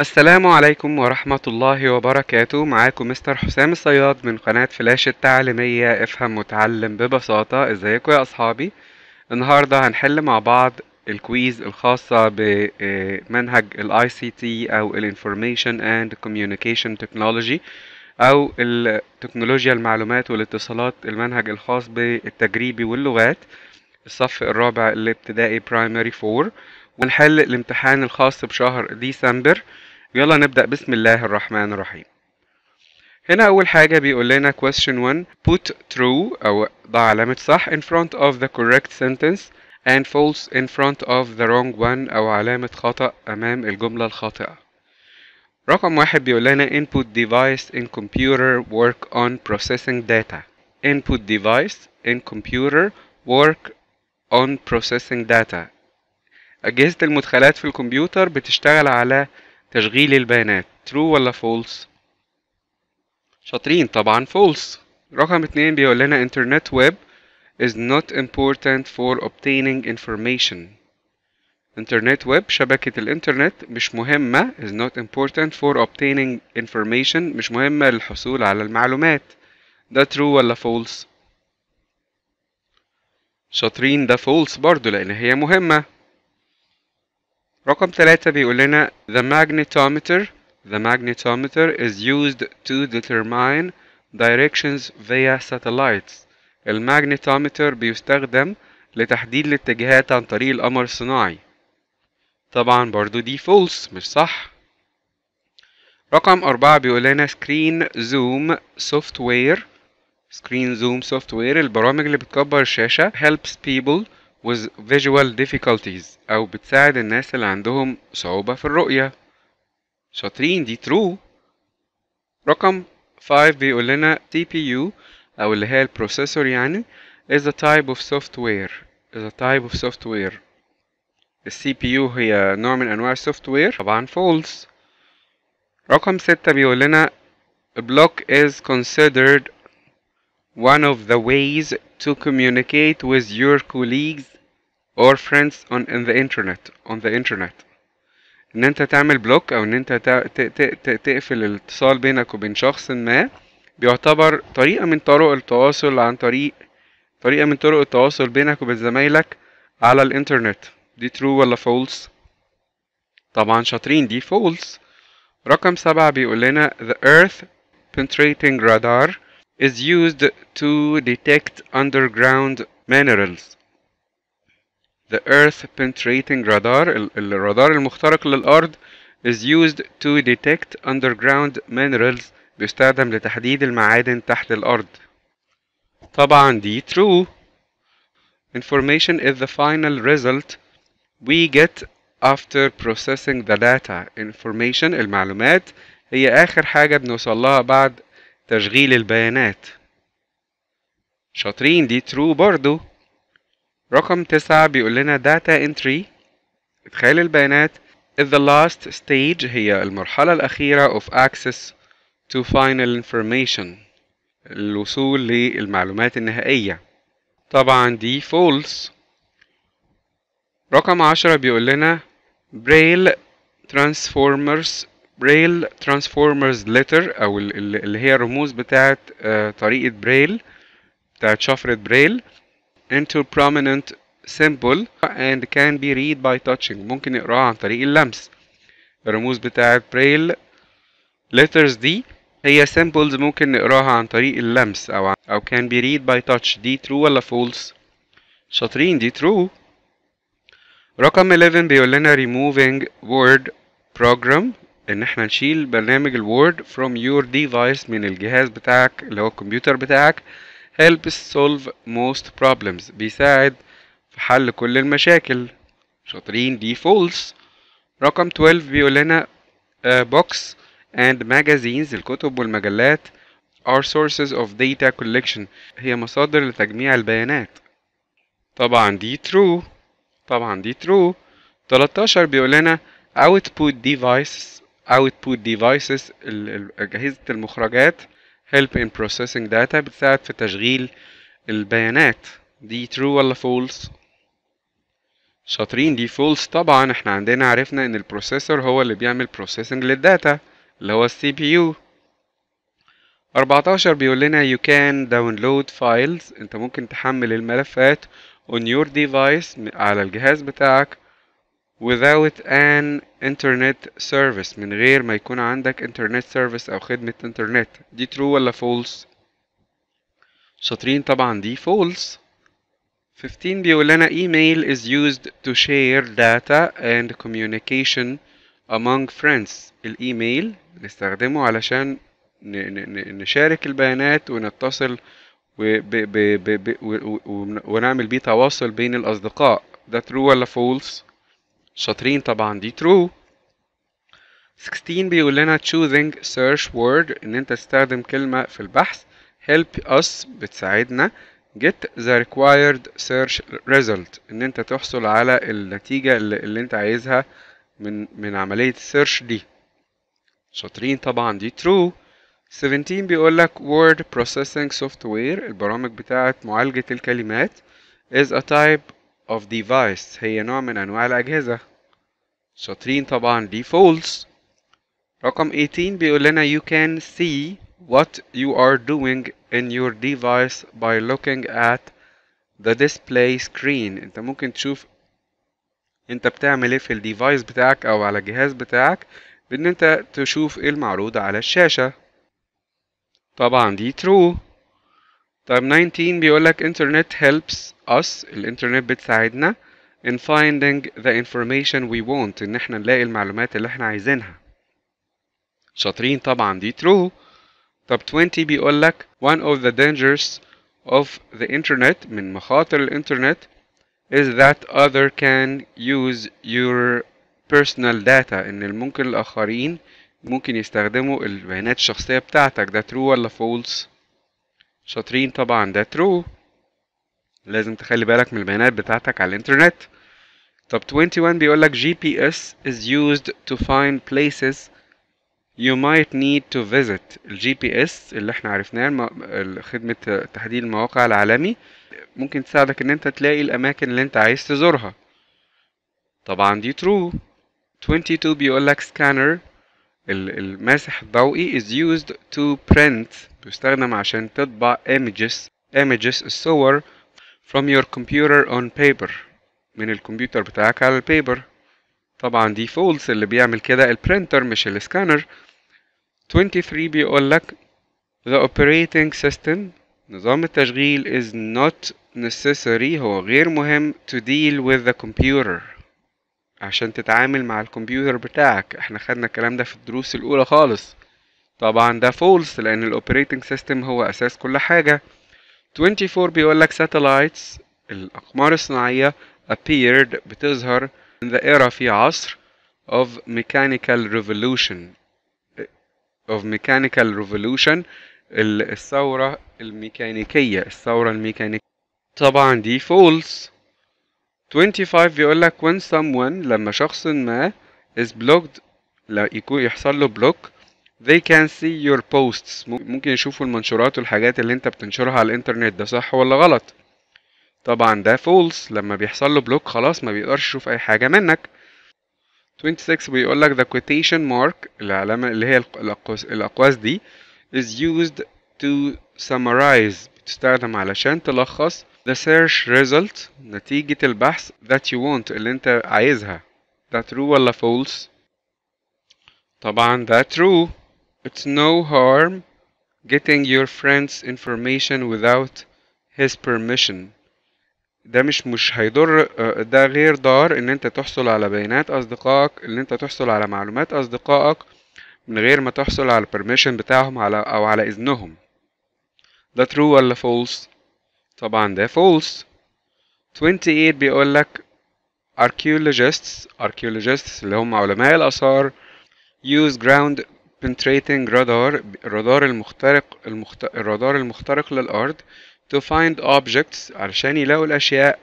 السلام عليكم ورحمة الله وبركاته معاكم مستر حسام الصياد من قناة فلاش التعليمية افهم وتعلم ببساطة ازيكم يا اصحابي النهاردة هنحل مع بعض الكويز الخاصة بمنهج آه، الاي سي تي او الانفورميشن اند كوميونيكيشن تكنولوجي او التكنولوجيا المعلومات والاتصالات المنهج الخاص بالتجريبي واللغات الصف الرابع الابتدائي برايمري فور ونحل الامتحان الخاص بشهر ديسمبر يلا نبدأ بسم الله الرحمن الرحيم هنا أول حاجة بيقول لنا question 1 put true أو ضع علامة صح in front of the correct sentence and false in front of the wrong one أو علامة خطأ أمام الجملة الخاطئة رقم واحد بيقول لنا input device in computer work on processing data input device in computer work on processing data أجهزة المدخلات في الكمبيوتر بتشتغل على تشغيل البيانات true ولا false شاطرين طبعا false رقم اتنين بيقول لنا internet web is not important for obtaining information internet web شبكة الانترنت مش مهمة is not important for obtaining information مش مهمة للحصول على المعلومات ده true ولا false شاطرين ده false برضو لأن هي مهمة رقم ثلاثة بيقول لنا the magnetometer the magnetometer is used to determine directions via satellites الماجنتومتر بيستخدم لتحديد الاتجاهات عن طريق القمر الصناعي طبعا برضو دي فولس مش صح رقم أربعة بيقول لنا سكرين زوم سوفت وير سكرين زوم سوفت وير البرامج اللي بتكبر الشاشة helps people with visual difficulties أو بتساعد الناس اللي عندهم صعوبة في الرؤية شاطرين دي true رقم 5 بيقول لنا CPU أو اللي هي البروسيسور يعني is a type of software is a type of software ال CPU هي نوع من أنواع السوفت وير طبعا false رقم ستة بيقول لنا block is considered one of the ways to communicate with your colleagues or friends on in the internet on the internet ان انت تعمل بلوك او ان انت تقفل الاتصال بينك وبين شخص ما بيعتبر طريقة من طرق التواصل عن طريق طريقة من طرق التواصل بينك وبين زمايلك على الانترنت دي ترو ولا فولس طبعا شاطرين دي فولس رقم سبعة بيقول لنا the earth penetrating radar is used to detect underground minerals the earth penetrating radar الرادار المخترق للأرض is used to detect underground minerals بيستخدم لتحديد المعادن تحت الأرض طبعا دي true information is the final result we get after processing the data information المعلومات هي آخر حاجة بنوصلها بعد تشغيل البيانات شاطرين دي ترو برضو رقم تسعة بيقول لنا data entry ادخال البيانات is the last stage هي المرحلة الأخيرة of access to final information الوصول للمعلومات النهائية طبعا دي false رقم عشرة بيقول لنا braille transformers Braille Transformers Letter أو اللي هي الرموز بتاعت طريقة Braille بتاعت شفرة Braille into prominent symbol and can be read by touching ممكن يقرأها عن طريق اللمس الرموز بتاعت Braille Letters دي هي symbols ممكن نقراها عن طريق اللمس أو أو can be read by touch دي true ولا false شاطرين دي true رقم 11 بيقول لنا moving word program ان احنا نشيل برنامج الوورد from your device من الجهاز بتاعك اللي هو الكمبيوتر بتاعك helps solve most problems بيساعد في حل كل المشاكل شاطرين دي فولس رقم 12 بيقول لنا بوكس آه، and magazines الكتب والمجلات are sources of data collection هي مصادر لتجميع البيانات طبعا دي true طبعا دي true 13 بيقول لنا output devices output devices أجهزة المخرجات help in processing data بتساعد في تشغيل البيانات دي true ولا false شاطرين دي false طبعا احنا عندنا عرفنا ان البروسيسور هو اللي بيعمل processing للداتا اللي هو السي بي يو 14 بيقول لنا you can download files انت ممكن تحمل الملفات on your device على الجهاز بتاعك without an internet service من غير ما يكون عندك internet service أو خدمة انترنت دي true ولا false شاطرين طبعا دي false 15 بيقول لنا email is used to share data and communication among friends الايميل نستخدمه علشان نشارك البيانات ونتصل ونعمل بيه تواصل بين الاصدقاء ده true ولا false شاطرين طبعا دي ترو 16 بيقول لنا choosing search word ان انت تستخدم كلمة في البحث help us بتساعدنا get the required search result ان انت تحصل على النتيجة اللي, اللي انت عايزها من من عملية search دي شاطرين طبعا دي true 17 بيقول لك word processing software البرامج بتاعت معالجة الكلمات is a type of device هي نوع من أنواع الأجهزة شاطرين طبعا دي false رقم 18 بيقول لنا you can see what you are doing in your device by looking at the display screen انت ممكن تشوف انت بتعمل ايه في الديفايس بتاعك او على الجهاز بتاعك بان انت تشوف ايه المعروض على الشاشة طبعا دي true طب 19 بيقولك internet helps us الانترنت بتساعدنا in finding the information we want ان احنا نلاقي المعلومات اللي احنا عايزينها شاطرين طبعا دي true طب 20 بيقول لك one of the dangers of the internet من مخاطر الانترنت is that other can use your personal data ان ممكن الاخرين ممكن يستخدموا البيانات الشخصية بتاعتك ده true ولا false شاطرين طبعا ده true لازم تخلي بالك من البيانات بتاعتك على الانترنت طب 21 بيقولك GPS is used to find places you might need to visit الجي بي اس اللي احنا عرفناه خدمة تحديد المواقع العالمي ممكن تساعدك ان انت تلاقي الاماكن اللي انت عايز تزورها طبعا دي true 22 بيقولك scanner الماسح الضوئي is used to print بيستخدم عشان تطبع images images الصور from your computer on paper من الكمبيوتر بتاعك على البيبر طبعا دي فولس اللي بيعمل كده البرينتر مش السكانر 23 بيقول لك the operating system نظام التشغيل is not necessary هو غير مهم to deal with the computer عشان تتعامل مع الكمبيوتر بتاعك احنا خدنا الكلام ده في الدروس الاولى خالص طبعا ده فولس لان الاوبريتنج سيستم هو اساس كل حاجه 24 بيقول لك satellites الأقمار الصناعية appeared بتظهر in the era في عصر of mechanical revolution of mechanical revolution الثورة الميكانيكية الثورة الميكانيكية طبعا دي false 25 بيقول لك when someone لما شخص ما is blocked لا يكون يحصل له block they can see your posts ممكن يشوفوا المنشورات والحاجات اللي انت بتنشرها على الانترنت ده صح ولا غلط طبعا ده فولس لما بيحصل له بلوك خلاص ما بيقدرش يشوف اي حاجه منك 26 بيقول لك the quotation mark العلامه اللي هي الاقواس, الأقواس دي is used to summarize بتستخدم علشان تلخص the search result نتيجة البحث that you want اللي انت عايزها ده true ولا false طبعا ده true It's no harm getting your friend's information without his permission ده مش مش هيضر آه، ده غير ضار ان انت تحصل على بيانات اصدقائك ان انت تحصل على معلومات اصدقائك من غير ما تحصل على permission بتاعهم على او على اذنهم ده true ولا false طبعا ده false 28 بيقول لك archaeologists archaeologists اللي هم علماء الاثار use ground penetrating radar الرادار المخترق المخت... الرادار المخترق للأرض to find objects علشان يلاقوا الأشياء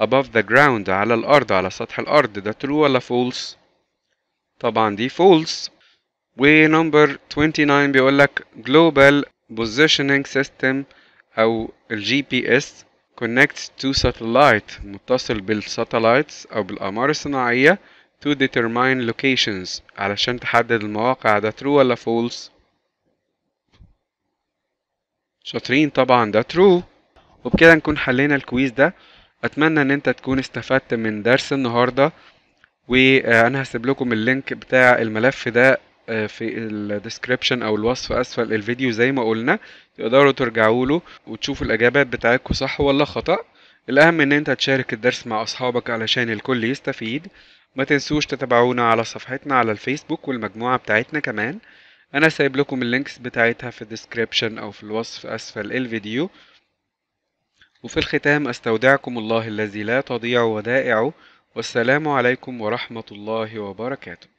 above the ground على الأرض على سطح الأرض ده true ولا false طبعا دي false ونمبر 29 بيقول لك global positioning system أو ال GPS connects to satellite متصل بالساتلايتس أو بالأقمار الصناعية to determine locations علشان تحدد المواقع ده true ولا false شاطرين طبعا ده true وبكده نكون حلينا الكويز ده اتمنى ان انت تكون استفدت من درس النهارده وانا هسيب لكم اللينك بتاع الملف ده آه، في الديسكريبشن او الوصف اسفل الفيديو زي ما قلنا تقدروا ترجعوا له وتشوفوا الاجابات بتاعتكم صح ولا خطأ الاهم ان انت تشارك الدرس مع اصحابك علشان الكل يستفيد ما تنسوش تتابعونا على صفحتنا على الفيسبوك والمجموعة بتاعتنا كمان انا سايب لكم اللينكس بتاعتها في الديسكريبشن او في الوصف اسفل الفيديو وفي الختام استودعكم الله الذي لا تضيع ودائعه والسلام عليكم ورحمة الله وبركاته